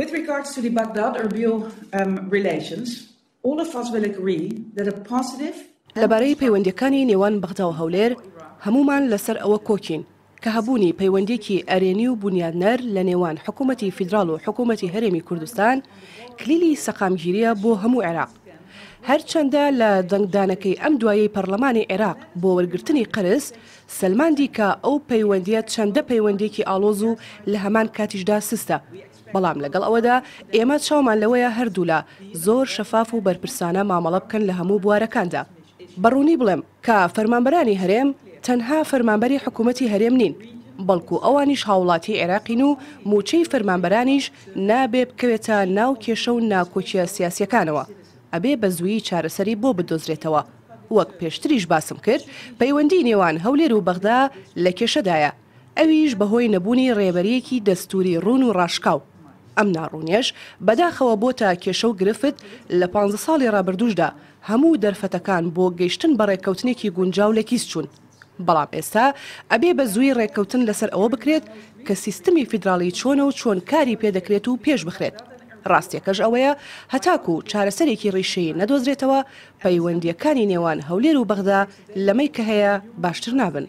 With regards to the Baghdad-Erbil um, relations, all of us will agree that a positive لبرای پیوندی کنی نیوان بغداد و هەولێر هەمومان لەسەر ئەوە کۆکین کە هەبوونی پەیوەندێکی ئەرێنی و بنیاد نر نێوان حکومتی فدرال و حکومتی هرمی کردستان کلیلی سقام سەقامگیریە بو همو عراق هەرچەندە لە دەنگدانەکەی ئەم دوایی پەرلەمانی عێراق بۆ وەرگرتنی قرس سلماندی کە ئەو پەیوەندیە چەندە پەیوەندێکی ئالۆز و لە هەمان کاتیشدا سستە. بەڵام لەگەڵ ئەوەدا ئێمە چاومان لەوەیە هەردوولا زۆر شەفاف و بەرپرسانە مامەڵە بکەن لە هەموو بوارەکاندا. بەڕوونی بڵێم کە فەرمانبەرانی هەرێم تەنها فەرمانبەری حکوومەتی هەرێم نین بەڵکو ئەوانیش هاوڵاتی عێراقین و موچەی فەرمانبەرانیش نابێ بکەوێتە ناو کێشە و ناکۆچیە سیاسەکانەوە. ئەبێ بە زوویی چارەسەری بۆ بدۆزرێتەوە وەک پێشتریش باسم کرد پەیوەندی نێوان هەولێر و بەغدا لە کێشەدایە ئەویش بەهۆی نەبوونی ڕێبەرەیەکی دەستوری ڕون و ڕاشکاو ئەم ناڕوونیەش بەداخەوە بۆ تا کێشە و گرفت لە پ ساڵی ڕابردوشدا هەموو دەرفەتەکان بۆ گەیشتن بە ڕێککەوتنێکی گونجاو لە کیس چوون بەڵام ئێستا ئەبێ بە زووی ڕێککەوتن لەسەر ئەوە بکرێت کە سیستمی فیدراڵی چۆنە و چۆن کاری پێدەکرێت و پێش بخرێت ڕاستیەکەش ئەوەیە هەتاکو چارەسەرێکی ڕیشەی نەدۆزرێتەوە پەیوەندیەکانی نێوان هەولێر و بەغدا لەمەی کە هەیە باشتر نابن.